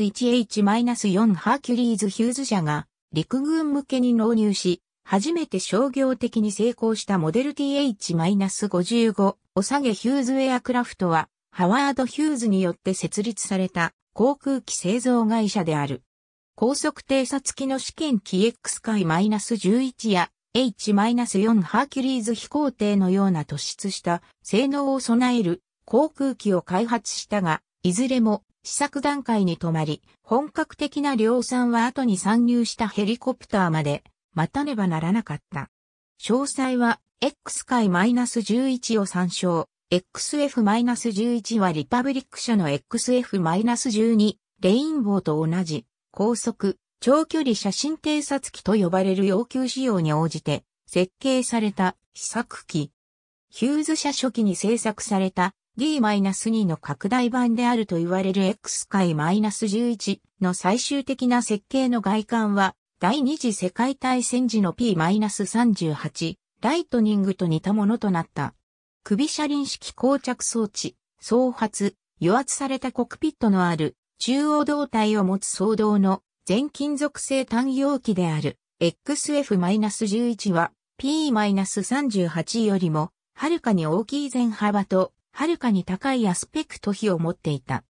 1H-4 ハーキュリーズ・ヒューズ社が陸軍向けに納入し、初めて商業的に成功したモデル TH-55 お下げヒューズエアクラフトは、ハワード・ヒューズによって設立された航空機製造会社である。高速偵察機の試験機 XI-11 や H-4 ハーキュリーズ飛行艇のような突出した性能を備える航空機を開発したが、いずれも試作段階に止まり、本格的な量産は後に参入したヘリコプターまで待たねばならなかった。詳細は X 回 -11 を参照。XF-11 はリパブリック社の XF-12、レインボーと同じ、高速、長距離写真偵察機と呼ばれる要求仕様に応じて、設計された試作機。ヒューズ社初期に製作された D-2 の拡大版であると言われる X 界 -11 の最終的な設計の外観は、第二次世界大戦時の P-38 ライトニングと似たものとなった。首車輪式膠着装置、総発、油圧されたコクピットのある中央胴体を持つ総動の全金属製単容器である XF-11 は P-38 よりもはるかに大きい全幅とはるかに高いアスペクト比を持っていた。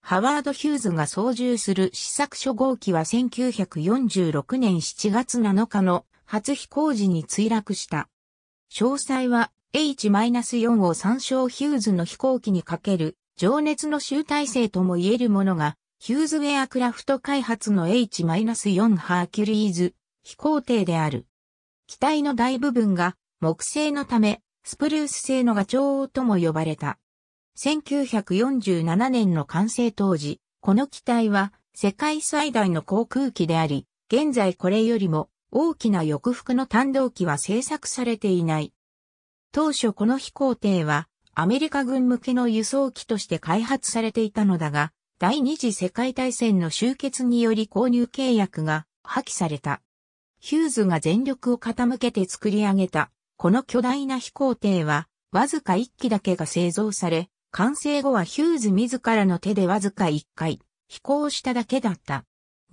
ハワード・ヒューズが操縦する試作初号機は1946年7月7日の初飛行時に墜落した。詳細は H-4 を参照ヒューズの飛行機にかける情熱の集大成とも言えるものが、ヒューズウェアクラフト開発の H-4 ハーキュリーズ飛行艇である。機体の大部分が木製のためスプルース製のガチョウとも呼ばれた。1947年の完成当時、この機体は世界最大の航空機であり、現在これよりも大きな翼服の単動機は製作されていない。当初この飛行艇はアメリカ軍向けの輸送機として開発されていたのだが、第二次世界大戦の終結により購入契約が破棄された。ヒューズが全力を傾けて作り上げたこの巨大な飛行艇は、わずか1機だけが製造され、完成後はヒューズ自らの手でわずか1回、飛行しただけだった。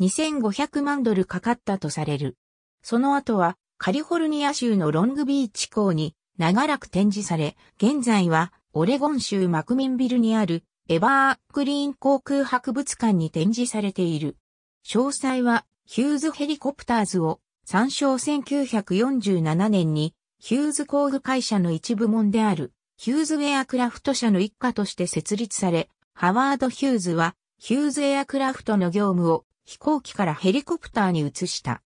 2500万ドルかかったとされる。その後は、カリフォルニア州のロングビーチ港に長らく展示され、現在はオレゴン州マクミンビルにあるエバークリーン航空博物館に展示されている。詳細はヒューズヘリコプターズを参照1947年にヒューズ工具会社の一部門である、ヒューズエアクラフト社の一家として設立され、ハワード・ヒューズは、ヒューズエアクラフトの業務を飛行機からヘリコプターに移した。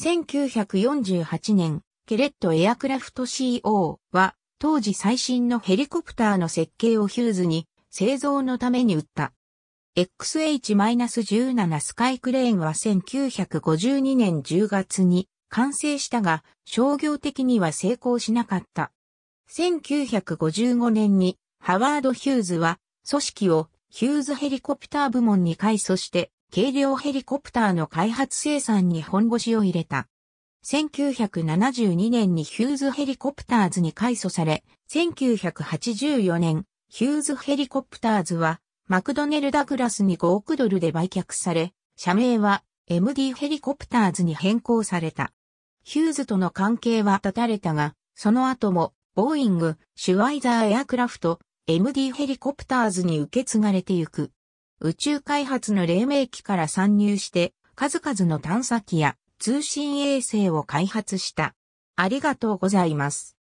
1948年、ケレットエアクラフト CO は、当時最新のヘリコプターの設計をヒューズに製造のために売った。XH-17 スカイクレーンは1952年10月に完成したが、商業的には成功しなかった。1955年にハワード・ヒューズは組織をヒューズヘリコプター部門に改組して軽量ヘリコプターの開発生産に本腰を入れた。1972年にヒューズヘリコプターズに改組され、1984年、ヒューズヘリコプターズはマクドネル・ダグラスに5億ドルで売却され、社名は MD ヘリコプターズに変更された。ヒューズとの関係は断たれたが、その後も、ボーイング、シュワイザーエアクラフト、MD ヘリコプターズに受け継がれてゆく。宇宙開発の黎明期から参入して、数々の探査機や通信衛星を開発した。ありがとうございます。